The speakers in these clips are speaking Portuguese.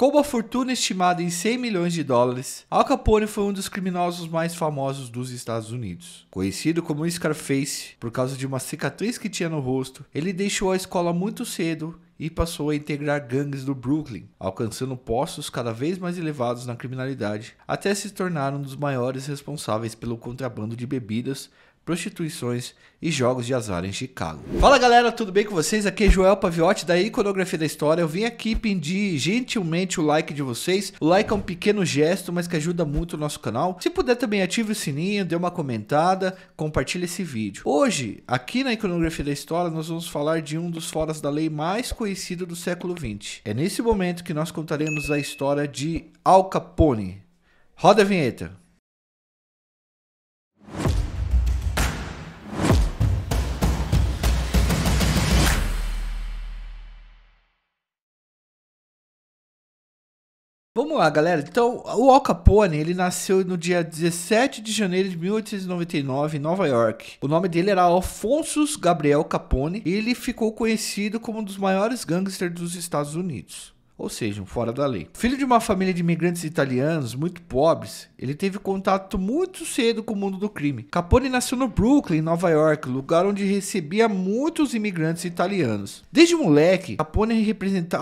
Com uma fortuna é estimada em 100 milhões de dólares, Al Capone foi um dos criminosos mais famosos dos Estados Unidos. Conhecido como Scarface por causa de uma cicatriz que tinha no rosto, ele deixou a escola muito cedo e passou a integrar gangues do Brooklyn, alcançando postos cada vez mais elevados na criminalidade, até se tornar um dos maiores responsáveis pelo contrabando de bebidas prostituições e jogos de azar em Chicago. Fala galera, tudo bem com vocês? Aqui é Joel Paviotti da Iconografia da História. Eu vim aqui pedir gentilmente o like de vocês. O like é um pequeno gesto, mas que ajuda muito o nosso canal. Se puder também ative o sininho, dê uma comentada, compartilhe esse vídeo. Hoje, aqui na Iconografia da História, nós vamos falar de um dos foras da lei mais conhecido do século 20. É nesse momento que nós contaremos a história de Al Capone. Roda a vinheta. Vamos lá, galera. Então, o Al Capone, ele nasceu no dia 17 de janeiro de 1899 em Nova York. O nome dele era Alfonso Gabriel Capone e ele ficou conhecido como um dos maiores gangsters dos Estados Unidos ou seja, um fora da lei. Filho de uma família de imigrantes italianos muito pobres, ele teve contato muito cedo com o mundo do crime. Capone nasceu no Brooklyn, Nova York, lugar onde recebia muitos imigrantes italianos. Desde moleque, Capone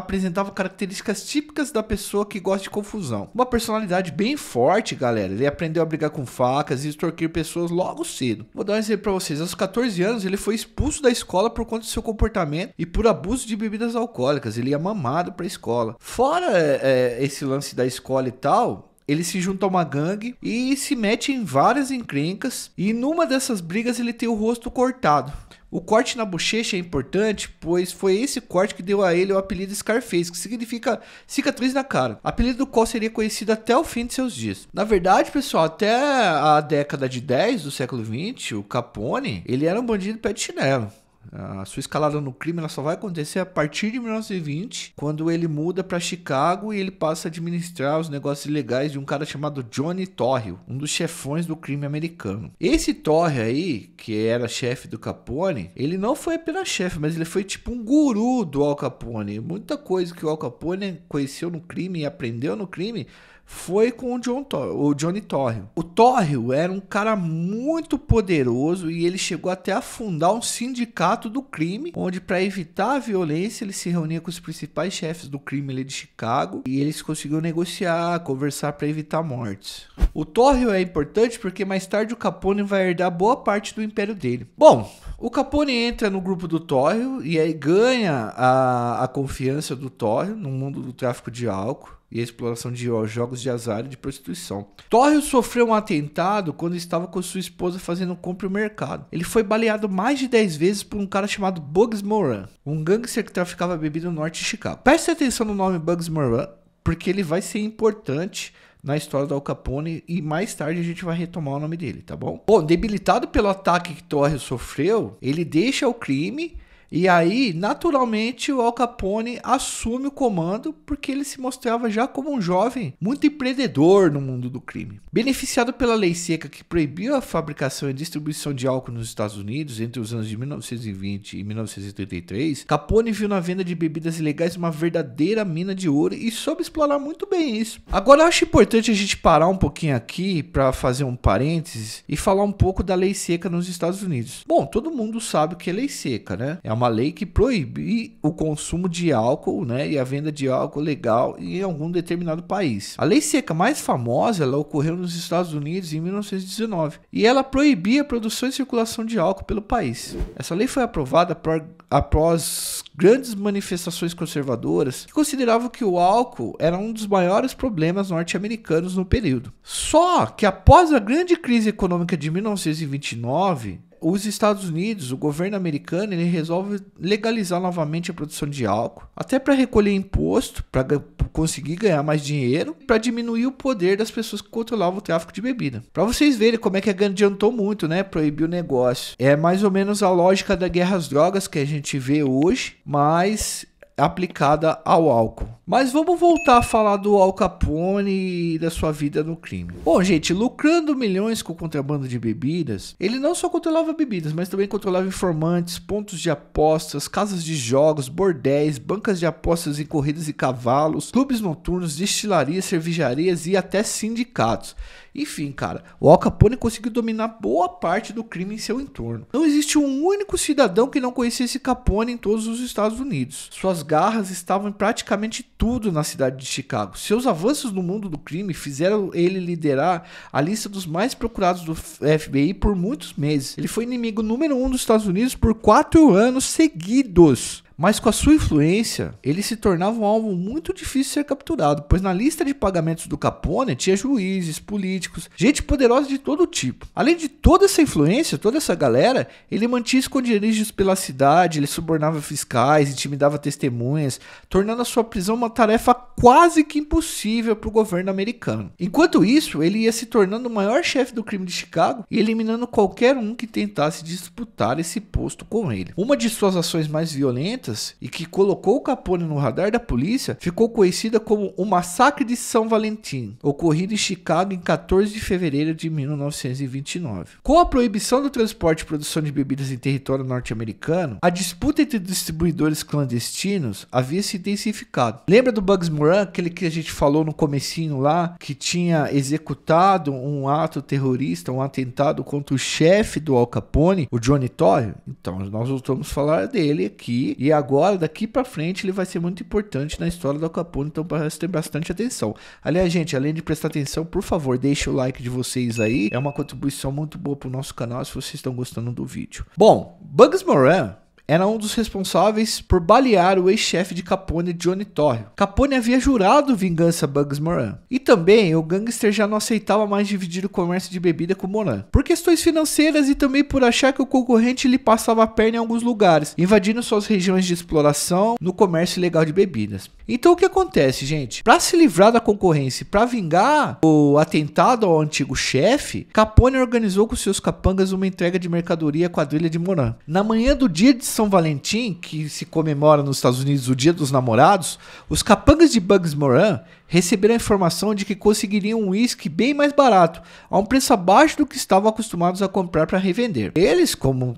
apresentava características típicas da pessoa que gosta de confusão. Uma personalidade bem forte, galera. Ele aprendeu a brigar com facas e extorquir pessoas logo cedo. Vou dar um exemplo para vocês. Aos 14 anos, ele foi expulso da escola por conta do seu comportamento e por abuso de bebidas alcoólicas. Ele ia mamado para a escola escola. Fora é, é, esse lance da escola e tal, ele se junta a uma gangue e se mete em várias encrencas. E numa dessas brigas ele tem o rosto cortado. O corte na bochecha é importante, pois foi esse corte que deu a ele o apelido Scarface, que significa cicatriz na cara. Apelido do qual seria conhecido até o fim de seus dias. Na verdade, pessoal, até a década de 10 do século 20, o Capone, ele era um bandido pé de chinelo. A sua escalada no crime ela só vai acontecer a partir de 1920, quando ele muda para Chicago e ele passa a administrar os negócios ilegais de um cara chamado Johnny Torrio, um dos chefões do crime americano. Esse Torrio aí, que era chefe do Capone, ele não foi apenas chefe, mas ele foi tipo um guru do Al Capone. Muita coisa que o Al Capone conheceu no crime e aprendeu no crime foi com o, John o Johnny Torrio. O Torrio era um cara muito poderoso e ele chegou até a fundar um sindicato do crime, onde para evitar a violência ele se reunia com os principais chefes do crime ali de Chicago e eles conseguiram negociar, conversar para evitar mortes. O Torrio é importante porque mais tarde o Capone vai herdar boa parte do império dele. Bom, o Capone entra no grupo do Torrio e aí ganha a, a confiança do Torrio no mundo do tráfico de álcool e a exploração de jogos de azar e de prostituição. Torres sofreu um atentado quando estava com sua esposa fazendo compra no mercado. Ele foi baleado mais de 10 vezes por um cara chamado Bugs Moran, um gangster que traficava bebida no norte de Chicago. Preste atenção no nome Bugs Moran, porque ele vai ser importante na história do Al Capone e mais tarde a gente vai retomar o nome dele, tá bom? Bom, debilitado pelo ataque que Torres sofreu, ele deixa o crime e aí, naturalmente, o Al Capone assume o comando porque ele se mostrava já como um jovem muito empreendedor no mundo do crime. Beneficiado pela lei seca que proibiu a fabricação e distribuição de álcool nos Estados Unidos entre os anos de 1920 e 1983, Capone viu na venda de bebidas ilegais uma verdadeira mina de ouro e soube explorar muito bem isso. Agora, eu acho importante a gente parar um pouquinho aqui para fazer um parênteses e falar um pouco da lei seca nos Estados Unidos. Bom, todo mundo sabe o que é lei seca, né? É uma uma lei que proibir o consumo de álcool né, e a venda de álcool legal em algum determinado país. A lei seca mais famosa ela ocorreu nos Estados Unidos em 1919 e ela proibia a produção e circulação de álcool pelo país. Essa lei foi aprovada por, após grandes manifestações conservadoras que consideravam que o álcool era um dos maiores problemas norte-americanos no período. Só que após a grande crise econômica de 1929, os Estados Unidos, o governo americano, ele resolve legalizar novamente a produção de álcool, até para recolher imposto, para conseguir ganhar mais dinheiro, para diminuir o poder das pessoas que controlavam o tráfico de bebida. Para vocês verem como é que a Gandhi adiantou muito, né? Proibir o negócio. É mais ou menos a lógica da guerra às drogas que a gente vê hoje, mas aplicada ao álcool. Mas vamos voltar a falar do Al Capone e da sua vida no crime. Bom, gente, lucrando milhões com o contrabando de bebidas, ele não só controlava bebidas, mas também controlava informantes, pontos de apostas, casas de jogos, bordéis, bancas de apostas em corridas e cavalos, clubes noturnos, destilarias, cervejarias e até sindicatos. Enfim, cara, o Al Capone conseguiu dominar boa parte do crime em seu entorno. Não existe um único cidadão que não conhecesse Capone em todos os Estados Unidos. Suas garras estavam em praticamente tudo na cidade de Chicago. Seus avanços no mundo do crime fizeram ele liderar a lista dos mais procurados do FBI por muitos meses. Ele foi inimigo número um dos Estados Unidos por quatro anos seguidos. Mas com a sua influência, ele se tornava um alvo muito difícil de ser capturado, pois na lista de pagamentos do Capone tinha juízes, políticos, gente poderosa de todo tipo. Além de toda essa influência, toda essa galera, ele mantinha esconderijos pela cidade, ele subornava fiscais, intimidava testemunhas, tornando a sua prisão uma tarefa quase que impossível para o governo americano. Enquanto isso, ele ia se tornando o maior chefe do crime de Chicago e eliminando qualquer um que tentasse disputar esse posto com ele. Uma de suas ações mais violentas Kansas e que colocou o Capone no radar da polícia ficou conhecida como o Massacre de São Valentim, ocorrido em Chicago em 14 de fevereiro de 1929. Com a proibição do transporte e produção de bebidas em território norte-americano, a disputa entre distribuidores clandestinos havia se intensificado. Lembra do Bugs Moran, aquele que a gente falou no comecinho lá, que tinha executado um ato terrorista, um atentado contra o chefe do Al Capone, o Johnny Torre? Então, nós voltamos a falar dele aqui e agora, daqui para frente, ele vai ser muito importante na história do Capone, então ter bastante atenção. Aliás, gente, além de prestar atenção, por favor, deixe o like de vocês aí. É uma contribuição muito boa pro nosso canal se vocês estão gostando do vídeo. Bom, Bugs Moran era um dos responsáveis por balear o ex-chefe de Capone, Johnny Torrio. Capone havia jurado vingança a Bugs Moran. E também o gangster já não aceitava mais dividir o comércio de bebida com Moran, por questões financeiras e também por achar que o concorrente lhe passava a perna em alguns lugares, invadindo suas regiões de exploração no comércio ilegal de bebidas. Então o que acontece, gente? Para se livrar da concorrência, para vingar o atentado ao antigo chefe, Capone organizou com seus capangas uma entrega de mercadoria à quadrilha de Moran. Na manhã do dia de São são Valentim, que se comemora nos Estados Unidos o Dia dos Namorados, os capangas de Bugs Moran receberam a informação de que conseguiriam um uísque bem mais barato, a um preço abaixo do que estavam acostumados a comprar para revender. Eles, como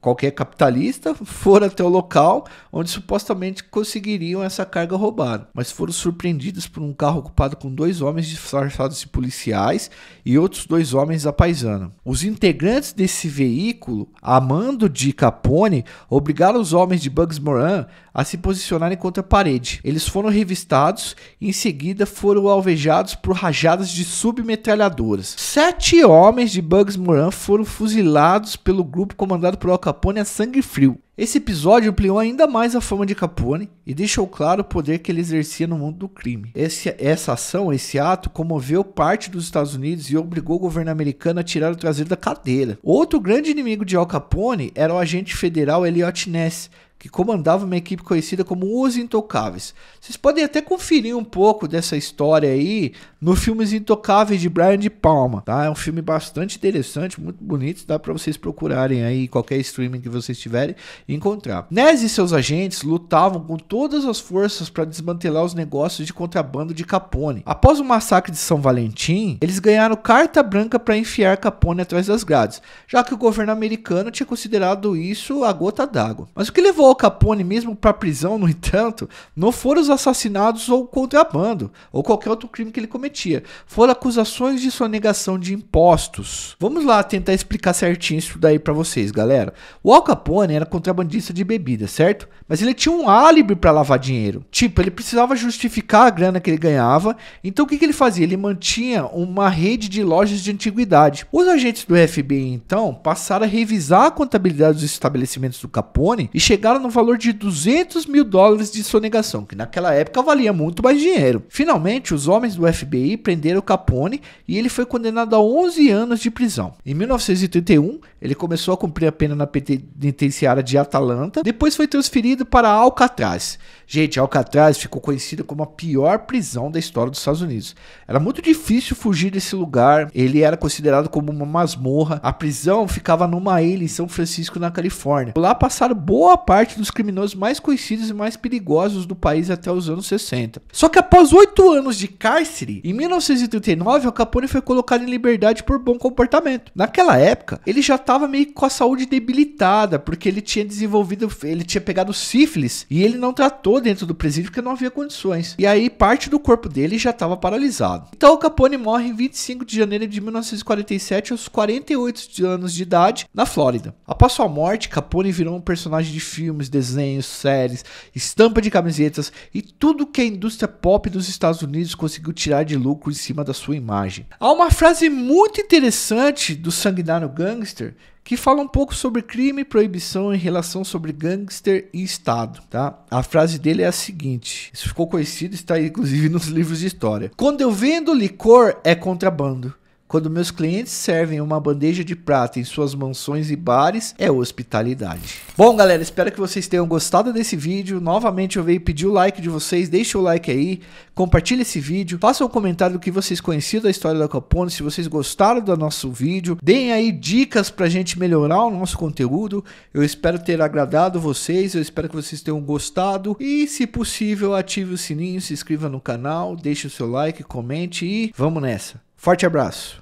qualquer capitalista, foram até o local onde supostamente conseguiriam essa carga roubada, mas foram surpreendidos por um carro ocupado com dois homens disfarçados de policiais e outros dois homens da paisana. Os integrantes desse veículo, a mando de Capone, obrigaram os homens de Bugs Moran a se posicionarem contra a parede. Eles foram revistados e em seguida seguida foram alvejados por rajadas de submetralhadoras. Sete homens de Bugs Moran foram fuzilados pelo grupo comandado por Al Capone a sangue frio. Esse episódio ampliou ainda mais a fama de Capone e deixou claro o poder que ele exercia no mundo do crime. Esse, essa ação, esse ato, comoveu parte dos Estados Unidos e obrigou o governo americano a tirar o traseiro da cadeira. Outro grande inimigo de Al Capone era o agente federal Elliot Ness, que comandava uma equipe conhecida como Os Intocáveis. Vocês podem até conferir um pouco dessa história aí no filme Os Intocáveis de Brian De Palma, tá? É um filme bastante interessante, muito bonito, dá para vocês procurarem aí qualquer streaming que vocês tiverem e encontrar. Nez e seus agentes lutavam com todas as forças para desmantelar os negócios de contrabando de Capone. Após o massacre de São Valentim, eles ganharam carta branca para enfiar Capone atrás das grades, já que o governo americano tinha considerado isso a gota d'água. Mas o que levou ao Capone mesmo para a prisão, no entanto, não foram os assassinatos ou contrabando, ou qualquer outro crime que ele cometia. Foram acusações de negação de impostos. Vamos lá tentar explicar certinho isso daí para vocês, galera. O Al Capone era contrabandista de bebida, certo? Mas ele tinha um álibi para lavar dinheiro. Tipo, ele precisava justificar a grana que ele ganhava. Então o que, que ele fazia? Ele mantinha uma rede de lojas de antiguidade. Os agentes do FBI então passaram a revisar a contabilidade dos estabelecimentos do Capone e chegaram no valor de 200 mil dólares de sonegação, que naquela época valia muito mais dinheiro. Finalmente, os homens do FBI prenderam Capone e ele foi condenado a 11 anos de prisão. Em 1931, ele começou a cumprir a pena na penitenciária de Atalanta, depois foi transferido para Alcatraz. Gente, Alcatraz ficou conhecida como a pior prisão da história dos Estados Unidos. Era muito difícil fugir desse lugar, ele era considerado como uma masmorra. A prisão ficava numa ilha em São Francisco, na Califórnia. Lá passaram boa parte parte dos criminosos mais conhecidos e mais perigosos do país até os anos 60. Só que após oito anos de cárcere, em 1939, Al Capone foi colocado em liberdade por bom comportamento. Naquela época, ele já estava meio com a saúde debilitada, porque ele tinha desenvolvido, ele tinha pegado sífilis e ele não tratou dentro do presídio porque não havia condições. E aí parte do corpo dele já estava paralisado. Então Al Capone morre em 25 de janeiro de 1947 aos 48 anos de idade na Flórida. Após sua morte, Capone virou um personagem de filme filmes, desenhos, séries, estampa de camisetas e tudo que a indústria pop dos Estados Unidos conseguiu tirar de lucro em cima da sua imagem. Há uma frase muito interessante do Sanguinário Gangster que fala um pouco sobre crime e proibição em relação sobre gangster e Estado, tá? A frase dele é a seguinte, isso ficou conhecido, está inclusive nos livros de história. Quando eu vendo licor é contrabando. Quando meus clientes servem uma bandeja de prata em suas mansões e bares, é hospitalidade. Bom, galera, espero que vocês tenham gostado desse vídeo. Novamente eu veio pedir o like de vocês, deixa o like aí, compartilhe esse vídeo, faça um comentário do que vocês conheciam da história da Capone, se vocês gostaram do nosso vídeo, deem aí dicas pra gente melhorar o nosso conteúdo. Eu espero ter agradado vocês, eu espero que vocês tenham gostado e, se possível, ative o sininho, se inscreva no canal, deixe o seu like, comente e vamos nessa. Forte abraço!